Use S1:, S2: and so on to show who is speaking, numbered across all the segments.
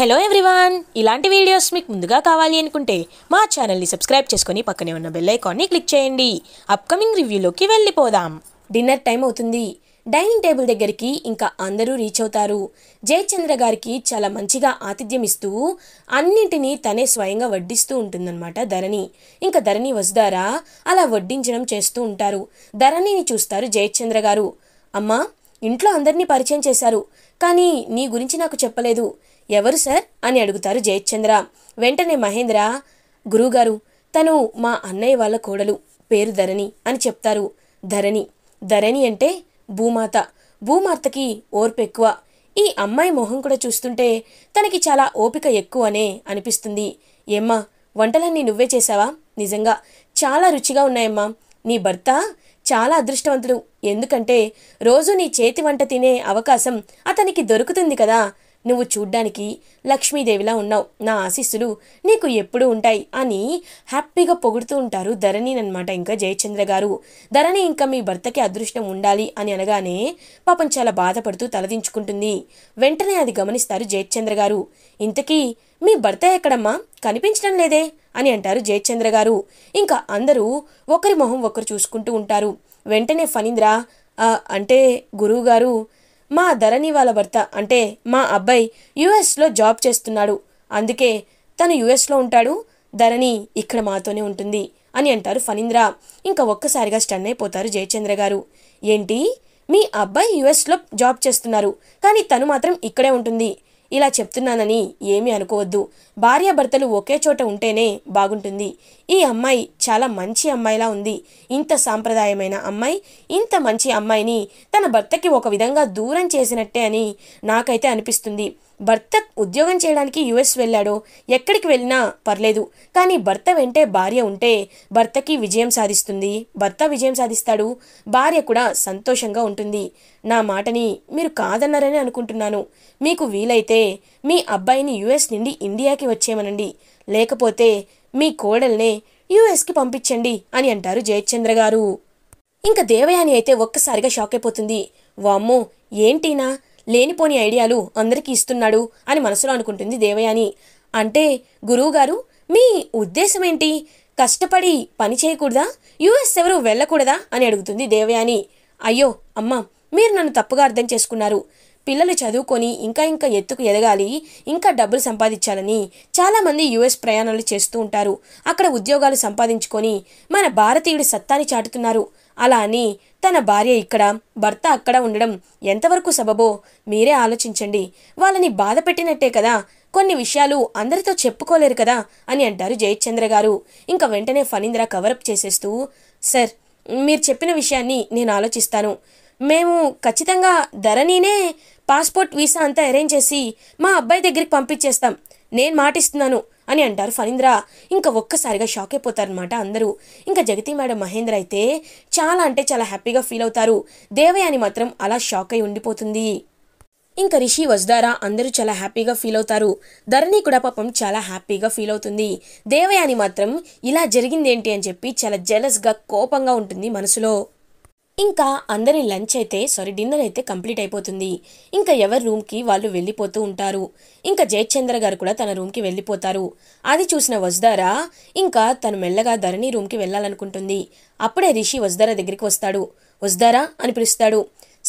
S1: hello everyone ఇలాంటి videos మీకు ముందుగా కావాలి అనుకుంటే మా ఛానల్ని సబ్స్క్రైబ్ చేసుకొని పక్కనే ఉన్న బెల్ ఐకాన్ని క్లిక్ చేయండి అప్కమింగ్ రివ్యూలోకి వెళ్ళిపోదాం డిన్నర్ టైం అవుతుంది డైనింగ్ టేబుల్ దగ్గరికి ఇంకా అందరూ రీచ్ అవుతారు జయచంద్ర గారికి చాలా మంచిగా ఆతిథ్యం ఇస్తూ అన్నింటినీ తనే స్వయంగా వడ్డిస్తూ ఉంటుందన్నమాట ధరణి ఇంకా ధరణి వస్తారా అలా వడ్డించడం చేస్తూ ఉంటారు ధరణిని చూస్తారు జయచంద్ర గారు అమ్మా ఇంట్లో అందరినీ పరిచయం చేశారు కానీ నీ గురించి నాకు చెప్పలేదు ఎవరు సార్ అని అడుగుతారు జయచంద్ర వెంటనే మహేంద్ర గురువుగారు తను మా అన్నయ్య వాళ్ళ కోడలు పేరు ధరణి అని చెప్తారు ధరణి ధరణి అంటే భూమాత భూమాతకి ఓర్పు ఎక్కువ ఈ అమ్మాయి మొహం కూడా చూస్తుంటే తనకి చాలా ఓపిక ఎక్కువనే అనిపిస్తుంది ఏమ్మా వంటలన్నీ నువ్వే చేశావా నిజంగా చాలా రుచిగా ఉన్నాయమ్మా నీ భర్త చాలా అదృష్టవంతుడు ఎందుకంటే రోజు నీ చేతి వంట తినే అవకాశం అతనికి దొరుకుతుంది కదా నువ్వు చూడ్డానికి లక్ష్మీదేవిలా ఉన్నావు నా ఆశీస్సులు నీకు ఎప్పుడూ ఉంటాయి అని హ్యాపీగా పొగుడుతూ ఉంటారు ధరణినమాట ఇంకా జయచంద్ర గారు ధరణి ఇంకా మీ భర్తకి అదృష్టం ఉండాలి అని అనగానే పాపం చాలా బాధపడుతూ తలదించుకుంటుంది వెంటనే అది గమనిస్తారు జయచంద్ర గారు ఇంతకీ మీ భర్త ఎక్కడమ్మా కనిపించడం లేదే అని అంటారు జయచంద్ర గారు ఇంకా అందరూ ఒకరి మొహం ఒకరు చూసుకుంటూ ఉంటారు వెంటనే ఫణీంద్ర అంటే గురువుగారు మా ధరణి వాళ్ళ భర్త అంటే మా అబ్బాయి యుఎస్లో జాబ్ చేస్తున్నాడు అందుకే తను యుఎస్లో ఉంటాడు ధరణి ఇక్కడ మాతోనే ఉంటుంది అని అంటారు ఫణీంద్ర ఇంకా ఒక్కసారిగా స్టన్ అయిపోతారు జయచంద్ర గారు ఏంటి మీ అబ్బాయి యుఎస్లో జాబ్ చేస్తున్నారు కానీ తను మాత్రం ఇక్కడే ఉంటుంది ఇలా చెప్తున్నానని ఏమీ అనుకోవద్దు భార్యాభర్తలు ఒకే చోట ఉంటేనే బాగుంటుంది ఈ అమ్మాయి చాలా మంచి అమ్మాయిలా ఉంది ఇంత సాంప్రదాయమైన అమ్మాయి ఇంత మంచి అమ్మాయిని తన భర్తకి ఒక విధంగా దూరం చేసినట్టే అని నాకైతే అనిపిస్తుంది భర్త ఉద్యోగం చేయడానికి యుఎస్ వెళ్ళాడో ఎక్కడికి వెళ్ళినా పర్లేదు కానీ భర్త వెంటే భార్య ఉంటే భర్తకి విజయం సాధిస్తుంది భర్త విజయం సాధిస్తాడు భార్య కూడా సంతోషంగా ఉంటుంది నా మాటని మీరు కాదన్నారని అనుకుంటున్నాను మీకు వీలైతే మీ అబ్బాయిని యుఎస్ నుండి ఇండియాకి వచ్చేయమనండి లేకపోతే మీ కోడల్నే యుఎస్కి పంపించండి అని అంటారు జయచంద్ర గారు ఇంకా దేవయాని అయితే ఒక్కసారిగా షాక్ అయిపోతుంది వామ్మో ఏంటినా లేనిపోని ఐడియాలు అందరికీ ఇస్తున్నాడు అని మనసులో అనుకుంటుంది దేవయాని అంటే గురువుగారు మీ ఉద్దేశం ఏంటి కష్టపడి పని చేయకూడదా యుఎస్ ఎవరు వెళ్ళకూడదా అని అడుగుతుంది దేవయాని అయ్యో అమ్మ మీరు నన్ను తప్పుగా అర్థం చేసుకున్నారు పిల్లలు చదువుకొని ఇంకా ఇంకా ఎత్తుకు ఎదగాలి ఇంకా డబ్బులు సంపాదించాలని చాలామంది యుఎస్ ప్రయాణాలు చేస్తూ ఉంటారు అక్కడ ఉద్యోగాలు సంపాదించుకొని మన భారతీయుడి సత్తాని చాటుతున్నారు అలా అని తన భార్య ఇక్కడ భర్త అక్కడ ఉండడం ఎంతవరకు సబబో మీరే ఆలోచించండి వాళ్ళని బాధ పెట్టినట్టే కదా కొన్ని విషయాలు అందరితో చెప్పుకోలేరు కదా అని అంటారు జయచంద్ర గారు ఇంకా వెంటనే ఫణీంద్ర కవరప్ చేసేస్తూ సార్ మీరు చెప్పిన విషయాన్ని నేను ఆలోచిస్తాను మేము ఖచ్చితంగా ధరణినే పాస్పోర్ట్ వీసా అంతా అరేంజ్ చేసి మా అబ్బాయి దగ్గరికి పంపించేస్తాం నేను మాటిస్తున్నాను అని అంటారు ఫణీంద్ర ఇంకా ఒక్కసారిగా షాక్ అయిపోతారనమాట అందరూ ఇంకా జగతి మేడం మహేంద్ర అయితే చాలా అంటే చాలా హ్యాపీగా ఫీల్ అవుతారు దేవయాని మాత్రం అలా షాక్ అయి ఉండిపోతుంది ఇంకా రిషి వజ్దారా అందరూ చాలా హ్యాపీగా ఫీల్ అవుతారు ధరణి కూడా పాపం చాలా హ్యాపీగా ఫీల్ అవుతుంది దేవయాని మాత్రం ఇలా జరిగిందేంటి అని చెప్పి చాలా జెలస్గా కోపంగా ఉంటుంది మనసులో ఇంకా అందరి లంచ్ అయితే సారీ డిన్నర్ అయితే కంప్లీట్ అయిపోతుంది ఇంకా ఎవరి రూమ్కి వాళ్ళు వెళ్ళిపోతూ ఉంటారు ఇంకా జయచంద్ర గారు కూడా తన రూమ్కి వెళ్ళిపోతారు అది చూసిన వసుదారా ఇంకా తను మెల్లగా ధరణి రూమ్కి వెళ్ళాలనుకుంటుంది అప్పుడే రిషి వసుదారా దగ్గరికి వస్తాడు వజదారా అని పిలుస్తాడు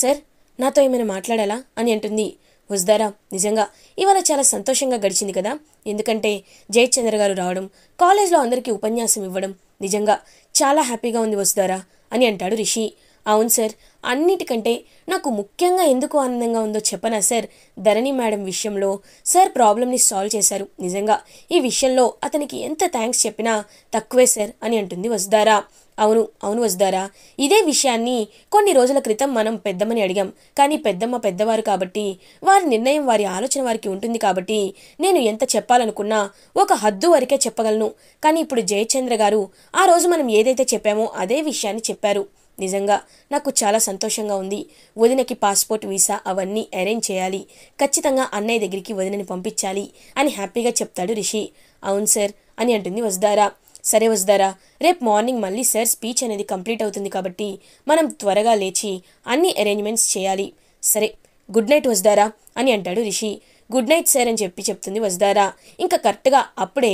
S1: సార్ నాతో ఏమైనా మాట్లాడాలా అని అంటుంది వజదారా నిజంగా ఇవాళ చాలా సంతోషంగా గడిచింది కదా ఎందుకంటే జయచంద్ర గారు రావడం కాలేజ్లో అందరికీ ఉపన్యాసం ఇవ్వడం నిజంగా చాలా హ్యాపీగా ఉంది వజదారా అని అంటాడు రిషి అవును సార్ అన్నిటికంటే నాకు ముఖ్యంగా ఎందుకు ఆనందంగా ఉందో చెప్పనా సార్ ధరణి మేడం విషయంలో సార్ ప్రాబ్లమ్ని సాల్వ్ చేశారు నిజంగా ఈ విషయంలో అతనికి ఎంత థ్యాంక్స్ చెప్పినా తక్కువే సార్ అని అంటుంది వసుదారా అవును అవును వసుదారా ఇదే విషయాన్ని కొన్ని రోజుల క్రితం మనం పెద్దమ్మని అడిగాం కానీ పెద్దమ్మ పెద్దవారు కాబట్టి వారి నిర్ణయం వారి ఆలోచన వారికి ఉంటుంది కాబట్టి నేను ఎంత చెప్పాలనుకున్నా ఒక హద్దు వరకే చెప్పగలను కానీ ఇప్పుడు జయచంద్ర గారు ఆ రోజు మనం ఏదైతే చెప్పామో అదే విషయాన్ని చెప్పారు నిజంగా నాకు చాలా సంతోషంగా ఉంది వదినకి పాస్పోర్ట్ వీసా అవన్నీ అరేంజ్ చేయాలి ఖచ్చితంగా అన్నయ్య దగ్గరికి వదినని పంపించాలి అని హ్యాపీగా చెప్తాడు రిషి అవును సార్ అని అంటుంది వసుదారా సరే వసుదారా రేపు మార్నింగ్ మళ్ళీ సార్ స్పీచ్ అనేది కంప్లీట్ అవుతుంది కాబట్టి మనం త్వరగా లేచి అన్ని అరేంజ్మెంట్స్ చేయాలి సరే గుడ్ నైట్ వసుదారా అని అంటాడు రిషి గుడ్ నైట్ సార్ అని చెప్పి చెప్తుంది వజదారా ఇంకా కరెక్ట్గా అప్పుడే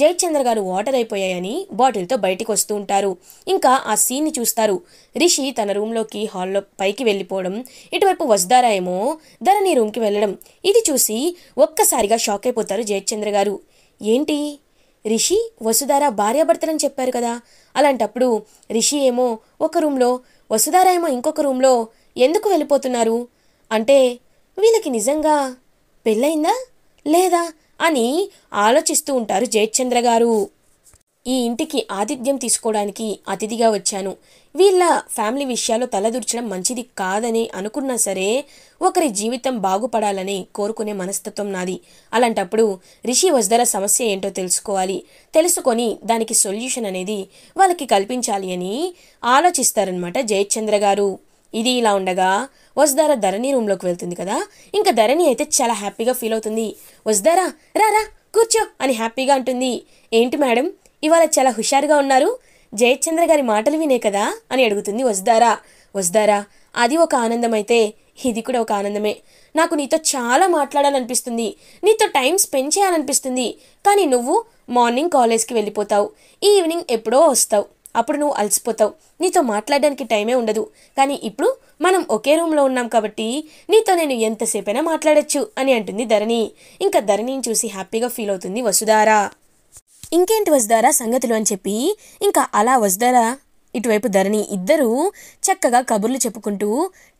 S1: జయచంద్ర గారు వాటర్ అయిపోయాయని బాటిల్తో బయటికి వస్తూ ఉంటారు ఇంకా ఆ సీన్ని చూస్తారు రిషి తన రూమ్లోకి హాల్లో పైకి వెళ్ళిపోవడం ఇటువైపు వజదారా ఏమో ధరణి రూమ్కి వెళ్ళడం ఇది చూసి ఒక్కసారిగా షాక్ అయిపోతారు జయచంద్ర గారు ఏంటి రిషి వసుధారా భార్యాభర్తలని చెప్పారు కదా అలాంటప్పుడు రిషి ఏమో ఒక రూమ్లో వసుధారా ఏమో ఇంకొక రూమ్లో ఎందుకు వెళ్ళిపోతున్నారు అంటే వీళ్ళకి నిజంగా పెళ్ళైందా లేదా అని ఆలోచిస్తూ ఉంటారు జయచంద్ర గారు ఈ ఇంటికి ఆతిథ్యం తీసుకోవడానికి అతిథిగా వచ్చాను వీళ్ళ ఫ్యామిలీ విషయాలు తలదూర్చడం మంచిది కాదని అనుకున్నా సరే ఒకరి జీవితం బాగుపడాలని కోరుకునే మనస్తత్వం నాది అలాంటప్పుడు రిషి వజ్దల సమస్య ఏంటో తెలుసుకోవాలి తెలుసుకొని దానికి సొల్యూషన్ అనేది వాళ్ళకి కల్పించాలి అని ఆలోచిస్తారనమాట జయచంద్ర గారు ఇది ఇలా ఉండగా వసుధార ధరణి రూమ్లోకి వెళ్తుంది కదా ఇంకా ధరణి అయితే చాలా హ్యాపీగా ఫీల్ అవుతుంది వసుధారా రారా కూర్చో అని హ్యాపీగా అంటుంది ఏంటి మేడం ఇవాళ చాలా హుషారుగా ఉన్నారు జయచంద్ర గారి మాటలు వినే కదా అని అడుగుతుంది వసుధారా వసుధారా అది ఒక ఆనందం అయితే ఇది కూడా ఒక ఆనందమే నాకు నీతో చాలా మాట్లాడాలనిపిస్తుంది నీతో టైం స్పెండ్ చేయాలనిపిస్తుంది కానీ నువ్వు మార్నింగ్ కాలేజ్కి వెళ్ళిపోతావు ఈవినింగ్ ఎప్పుడో వస్తావు అప్పుడు నువ్వు అలసిపోతావు నీతో మాట్లాడడానికి టైమే ఉండదు కానీ ఇప్పుడు మనం ఒకే రూమ్లో ఉన్నాం కాబట్టి నీతో నేను ఎంతసేపైనా మాట్లాడచ్చు అని అంటుంది ధరణి ఇంకా ధరణిని చూసి హ్యాపీగా ఫీల్ అవుతుంది వసుధార ఇంకేంటి వసుధారా సంగతులు అని చెప్పి ఇంకా అలా వసుధారా ఇటువైపు ధరణి ఇద్దరూ చక్కగా కబుర్లు చెప్పుకుంటూ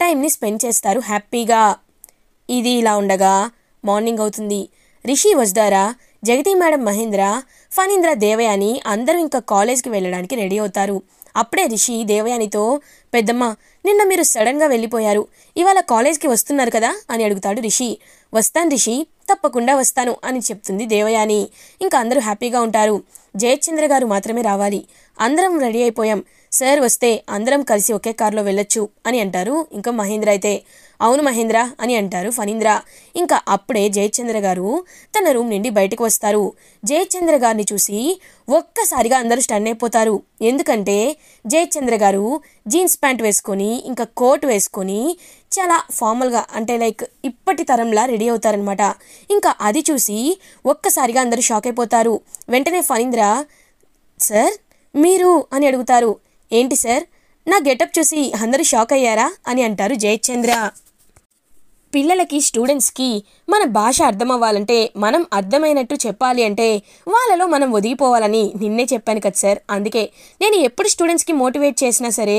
S1: టైంని స్పెండ్ చేస్తారు హ్యాపీగా ఇది ఇలా ఉండగా మార్నింగ్ అవుతుంది రిషి వసుధారా జగతి మేడం మహేంద్ర ఫణీంద్ర దేవయాని అందరూ ఇంకా కాలేజ్కి వెళ్ళడానికి రెడీ అవుతారు అప్పుడే రిషి దేవయానితో పెద్దమ్మ నిన్న మీరు సడన్గా వెళ్ళిపోయారు ఇవాళ కాలేజ్కి వస్తున్నారు కదా అని అడుగుతాడు రిషి వస్తాను రిషి తప్పకుండా వస్తాను అని చెప్తుంది దేవయాని ఇంకా అందరూ హ్యాపీగా ఉంటారు జయచంద్ర గారు మాత్రమే రావాలి అందరం రెడీ అయిపోయాం సార్ వస్తే అందరం కలిసి ఒకే కారులో వెళ్ళొచ్చు అని అంటారు ఇంకా మహేంద్ర అయితే అవును మహేంద్ర అని అంటారు ఫణీంద్ర ఇంకా అప్పుడే జయచంద్ర గారు తన రూమ్ నుండి బయటకు వస్తారు జయచంద్ర గారిని చూసి ఒక్కసారిగా అందరూ స్టన్ అయిపోతారు ఎందుకంటే జయచంద్ర గారు జీన్స్ ప్యాంట్ వేసుకొని ఇంకా కోట్ వేసుకొని చాలా ఫార్మల్గా అంటే లైక్ ఇప్పటి తరంలా రెడీ అవుతారనమాట ఇంకా అది చూసి ఒక్కసారిగా అందరూ షాక్ అయిపోతారు వెంటనే ఫణీంద్ర సార్ మీరు అని అడుగుతారు ఏంటి సార్ నా గెటప్ చూసి అందరూ షాక్ అయ్యారా అని అంటారు జయచంద్ర పిల్లలకి స్టూడెంట్స్కి మన భాష అర్థం అవ్వాలంటే మనం అర్థమైనట్టు చెప్పాలి అంటే వాళ్ళలో మనం ఒదిగిపోవాలని నిన్నే చెప్పాను కదా సార్ అందుకే నేను ఎప్పుడు స్టూడెంట్స్కి మోటివేట్ చేసినా సరే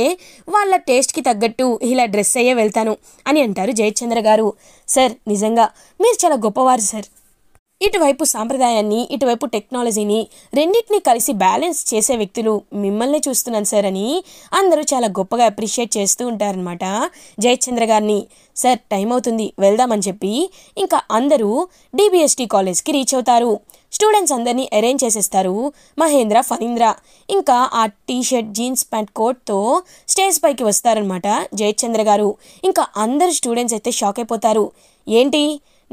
S1: వాళ్ళ టేస్ట్కి తగ్గట్టు ఇలా డ్రెస్ అయ్యే వెళ్తాను అని అంటారు జయచంద్ర గారు సార్ నిజంగా మీరు చాలా గొప్పవారు సార్ ఇటువైపు సాంప్రదాయాన్ని ఇటువైపు టెక్నాలజీని రెండింటినీ కలిసి బ్యాలెన్స్ చేసే వ్యక్తులు మిమ్మల్ని చూస్తున్నాను సార్ అని అందరూ చాలా గొప్పగా అప్రిషియేట్ చేస్తూ ఉంటారనమాట జయచంద్ర గారిని సార్ టైం అవుతుంది వెళ్దామని చెప్పి ఇంకా అందరూ డిబిఎస్టీ కాలేజ్కి రీచ్ అవుతారు స్టూడెంట్స్ అందరినీ అరేంజ్ చేసేస్తారు మహేంద్ర ఫనీంద్ర ఇంకా ఆ టీషర్ట్ జీన్స్ ప్యాంట్ కోట్తో స్టేజ్ పైకి వస్తారనమాట జయచంద్ర గారు ఇంకా అందరు స్టూడెంట్స్ అయితే షాక్ అయిపోతారు ఏంటి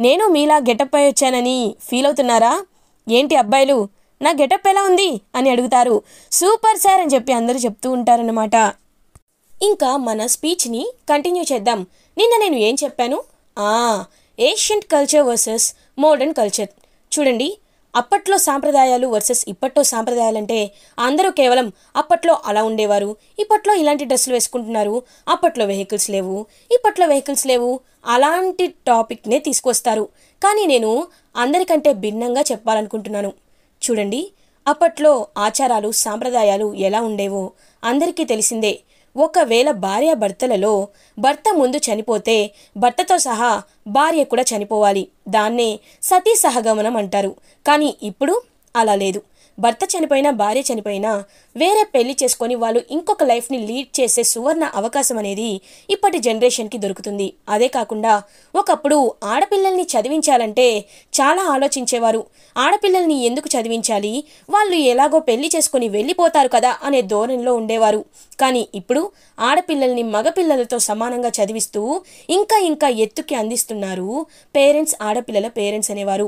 S1: నేను మీలా గెటప్ అయి వచ్చానని ఫీల్ అవుతున్నారా ఏంటి అబ్బాయిలు నా గెటప్ ఎలా ఉంది అని అడుగుతారు సూపర్ సార్ అని చెప్పి అందరూ చెప్తూ ఉంటారన్నమాట ఇంకా మన స్పీచ్ని కంటిన్యూ చేద్దాం నిన్న నేను ఏం చెప్పాను ancient culture versus modern culture చూడండి అప్పట్లో సాంప్రదాయాలు వర్సెస్ ఇప్పట్లో సాంప్రదాయాలు అంటే అందరూ కేవలం అప్పట్లో అలా ఉండేవారు ఇప్పట్లో ఇలాంటి డ్రెస్సులు వేసుకుంటున్నారు అప్పట్లో వెహికల్స్ లేవు ఇప్పట్లో వెహికల్స్ లేవు అలాంటి టాపిక్నే తీసుకొస్తారు కానీ నేను అందరికంటే భిన్నంగా చెప్పాలనుకుంటున్నాను చూడండి అప్పట్లో ఆచారాలు సాంప్రదాయాలు ఎలా ఉండేవో అందరికీ తెలిసిందే ఒకవేళ భార్యాభర్తలలో భర్త ముందు చనిపోతే భర్తతో సహా భార్య కూడా చనిపోవాలి దాన్నే సతీ సహగమనం అంటారు కానీ ఇప్పుడు అలా లేదు భర్త చనిపోయినా భార్య చనిపోయినా వేరే పెళ్లి చేసుకొని వాళ్ళు ఇంకొక లైఫ్ని లీడ్ చేసే సువర్ణ అవకాశం అనేది ఇప్పటి జనరేషన్కి దొరుకుతుంది అదే కాకుండా ఒకప్పుడు ఆడపిల్లల్ని చదివించాలంటే చాలా ఆలోచించేవారు ఆడపిల్లల్ని ఎందుకు చదివించాలి వాళ్ళు ఎలాగో పెళ్లి చేసుకొని వెళ్ళిపోతారు కదా అనే ధోరణిలో ఉండేవారు కానీ ఇప్పుడు ఆడపిల్లల్ని మగపిల్లలతో సమానంగా చదివిస్తూ ఇంకా ఇంకా ఎత్తుకి అందిస్తున్నారు పేరెంట్స్ ఆడపిల్లల పేరెంట్స్ అనేవారు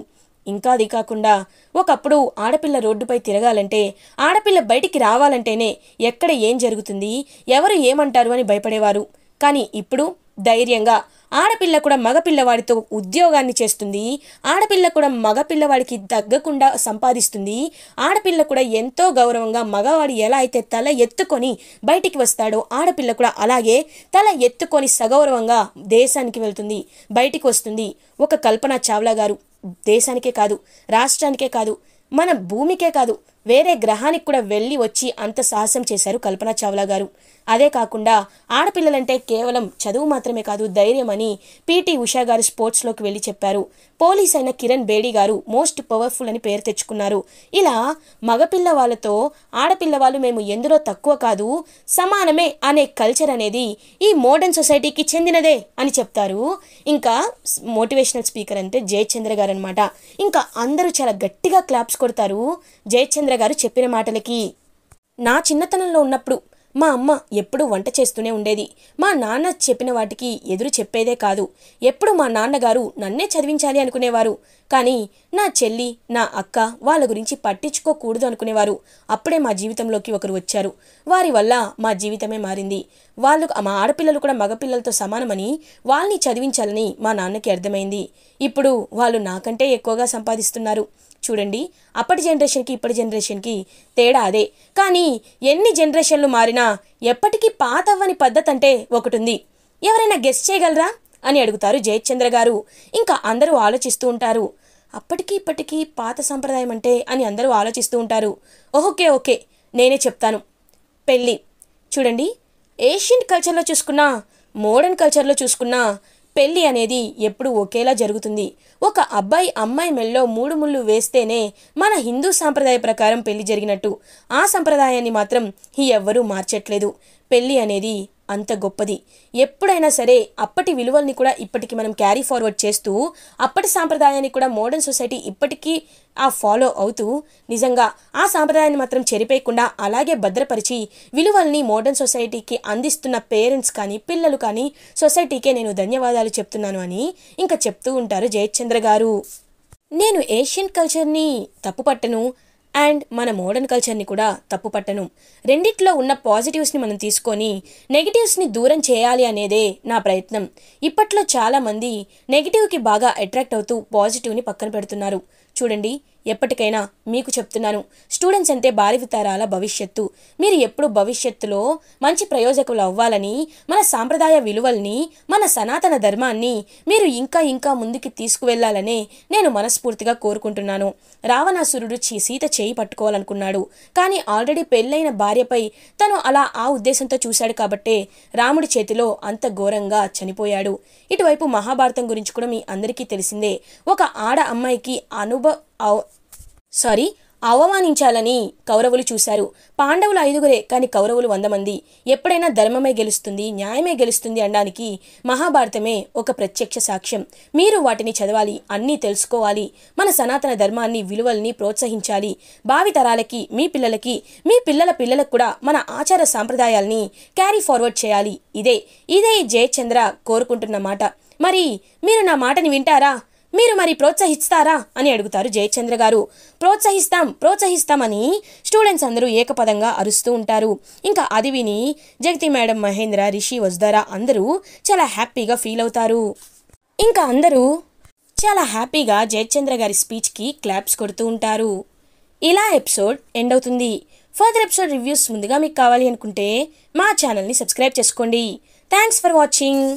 S1: ఇంకా అది కాకుండా ఒకప్పుడు ఆడపిల్ల రోడ్డుపై తిరగాలంటే ఆడపిల్ల బయటికి రావాలంటేనే ఎక్కడ ఏం జరుగుతుంది ఎవరు ఏమంటారు అని భయపడేవారు కానీ ఇప్పుడు ధైర్యంగా ఆడపిల్ల కూడా మగపిల్లవాడితో ఉద్యోగాన్ని చేస్తుంది ఆడపిల్ల కూడా మగపిల్లవాడికి తగ్గకుండా సంపాదిస్తుంది ఆడపిల్ల కూడా ఎంతో గౌరవంగా మగవాడు ఎలా అయితే తల ఎత్తుకొని బయటికి వస్తాడో ఆడపిల్ల కూడా అలాగే తల ఎత్తుకొని సగౌరవంగా దేశానికి వెళ్తుంది బయటికి వస్తుంది ఒక కల్పన చావ్లా గారు దేశానికే కాదు రాష్ట్రానికే కాదు మన భూమికే కాదు వేరే గ్రహానికి కూడా వెళ్ళి వచ్చి అంత సాహసం చేశారు కల్పన చావ్లా గారు అదే కాకుండా ఆడపిల్లలంటే కేవలం చదువు మాత్రమే కాదు ధైర్యం అని పీటీ ఉషా గారు స్పోర్ట్స్లోకి వెళ్ళి చెప్పారు పోలీస్ అయిన కిరణ్ బేడి గారు మోస్ట్ పవర్ఫుల్ అని పేరు తెచ్చుకున్నారు ఇలా మగపిల్ల వాళ్ళతో ఆడపిల్ల వాళ్ళు మేము ఎందులో తక్కువ కాదు సమానమే అనే కల్చర్ అనేది ఈ మోడర్న్ సొసైటీకి చెందినదే అని చెప్తారు ఇంకా మోటివేషనల్ స్పీకర్ అంటే జయచంద్ర గారు అనమాట ఇంకా అందరూ చాలా గట్టిగా క్లాప్స్ కొడతారు జయచంద్ర గారు చెప్పిన మాటలకి నా చిన్నతనంలో ఉన్నప్పుడు మా అమ్మ ఎప్పుడూ వంట చేస్తూనే ఉండేది మా నాన్న చెప్పిన వాటికి ఎదురు చెప్పేదే కాదు ఎప్పుడు మా నాన్నగారు నన్నే చదివించాలి అనుకునేవారు కానీ నా చెల్లి నా అక్క వాళ్ళ గురించి పట్టించుకోకూడదు అనుకునేవారు అప్పుడే మా జీవితంలోకి ఒకరు వచ్చారు వారి వల్ల మా జీవితమే మారింది వాళ్ళు మా ఆడపిల్లలు కూడా మగపిల్లలతో సమానమని వాళ్ళని చదివించాలని మా నాన్నకి అర్థమైంది ఇప్పుడు వాళ్ళు నాకంటే ఎక్కువగా సంపాదిస్తున్నారు చూడండి అప్పటి జనరేషన్కి ఇప్పటి జనరేషన్కి తేడా అదే కానీ ఎన్ని జనరేషన్లు మారినా ఎప్పటికీ పాత అవ్వని పద్ధతి అంటే ఒకటి ఉంది ఎవరైనా గెస్ట్ చేయగలరా అని అడుగుతారు జయచంద్ర గారు ఇంకా అందరూ ఆలోచిస్తూ ఉంటారు అప్పటికి ఇప్పటికీ పాత సంప్రదాయం అంటే అని అందరూ ఆలోచిస్తూ ఉంటారు ఓకే ఓకే నేనే చెప్తాను పెళ్ళి చూడండి ఏషియన్ కల్చర్లో చూసుకున్నా మోడర్న్ కల్చర్లో చూసుకున్నా పెళ్లి అనేది ఎప్పుడు ఒకేలా జరుగుతుంది ఒక అబ్బాయి అమ్మాయి మెల్లో మూడు ముళ్ళు వేస్తేనే మన హిందూ సాంప్రదాయ ప్రకారం పెళ్లి జరిగినట్టు ఆ సంప్రదాయాన్ని మాత్రం ఎవ్వరూ మార్చట్లేదు పెళ్లి అనేది అంత గొప్పది ఎప్పుడైనా సరే అప్పటి విలువల్ని కూడా ఇప్పటికి మనం క్యారీ ఫార్వర్డ్ చేస్తూ అప్పటి సాంప్రదాయాన్ని కూడా మోడర్న్ సొసైటీ ఇప్పటికీ ఆ ఫాలో అవుతూ నిజంగా ఆ సాంప్రదాయాన్ని మాత్రం చెరిపేయకుండా అలాగే భద్రపరిచి విలువల్ని మోడర్న్ సొసైటీకి అందిస్తున్న పేరెంట్స్ కానీ పిల్లలు కానీ సొసైటీకే నేను ధన్యవాదాలు చెప్తున్నాను అని ఇంకా చెప్తూ ఉంటారు జయచంద్ర గారు నేను ఏషియన్ కల్చర్ని తప్పుపట్టను అండ్ మన మోడర్న్ కల్చర్ని కూడా తప్పు పట్టను రెండిట్లో ఉన్న పాజిటివ్స్ని మనం తీసుకొని నెగిటివ్స్ని దూరం చేయాలి అనేదే నా ప్రయత్నం ఇప్పట్లో చాలామంది నెగిటివ్కి బాగా అట్రాక్ట్ అవుతూ పాజిటివ్ని పక్కన పెడుతున్నారు చూడండి ఎప్పటికైనా మీకు చెప్తున్నాను స్టూడెంట్స్ అంటే భారవితారాల భవిష్యత్తు మీరు ఎప్పుడు భవిష్యత్తులో మంచి ప్రయోజకులు అవ్వాలని మన సాంప్రదాయ విలువల్ని మన సనాతన ధర్మాన్ని మీరు ఇంకా ఇంకా ముందుకి తీసుకువెళ్లాలనే నేను మనస్ఫూర్తిగా కోరుకుంటున్నాను రావణాసురుడు చీ సీత చేయి పట్టుకోవాలనుకున్నాడు కానీ ఆల్రెడీ పెళ్ళైన భార్యపై తను అలా ఆ ఉద్దేశంతో చూశాడు కాబట్టే రాముడి చేతిలో అంత ఘోరంగా చనిపోయాడు ఇటువైపు మహాభారతం గురించి కూడా మీ అందరికీ తెలిసిందే ఒక ఆడ అమ్మాయికి అనుభవ సారీ అవమానించాలని కౌరవులు చూశారు పాండవులు ఐదుగురే కానీ కౌరవులు వంద మంది ఎప్పుడైనా ధర్మమే గెలుస్తుంది న్యాయమే గెలుస్తుంది అనడానికి మహాభారతమే ఒక ప్రత్యక్ష సాక్ష్యం మీరు వాటిని చదవాలి అన్నీ తెలుసుకోవాలి మన సనాతన ధర్మాన్ని విలువల్ని ప్రోత్సహించాలి భావి తరాలకి మీ పిల్లలకి మీ పిల్లల పిల్లలకు కూడా మన ఆచార సాంప్రదాయాల్ని క్యారీ ఫార్వర్డ్ చేయాలి ఇదే ఇదే జయచంద్ర కోరుకుంటున్న మాట మరి మీరు నా మాటని వింటారా మీరు మరి ప్రోత్సహిస్తారా అని అడుగుతారు జయచంద్ర గారు ప్రోత్సహిస్తాం ప్రోత్సహిస్తామని స్టూడెంట్స్ అందరూ ఏకపదంగా అరుస్తూ ఉంటారు ఇంకా అది విని జగతి మేడం మహేంద్ర రిషి వజ్దారా అందరూ చాలా హ్యాపీగా ఫీల్ అవుతారు ఇంకా అందరూ చాలా హ్యాపీగా జయచంద్ర గారి స్పీచ్కి క్లాప్స్ కొడుతూ ఉంటారు ఇలా ఎపిసోడ్ ఎండ్ అవుతుంది ఫర్దర్ ఎపిసోడ్ రివ్యూస్ ముందుగా మీకు కావాలి అనుకుంటే మా ఛానల్ని సబ్స్క్రైబ్ చేసుకోండి థ్యాంక్స్ ఫర్ వాచింగ్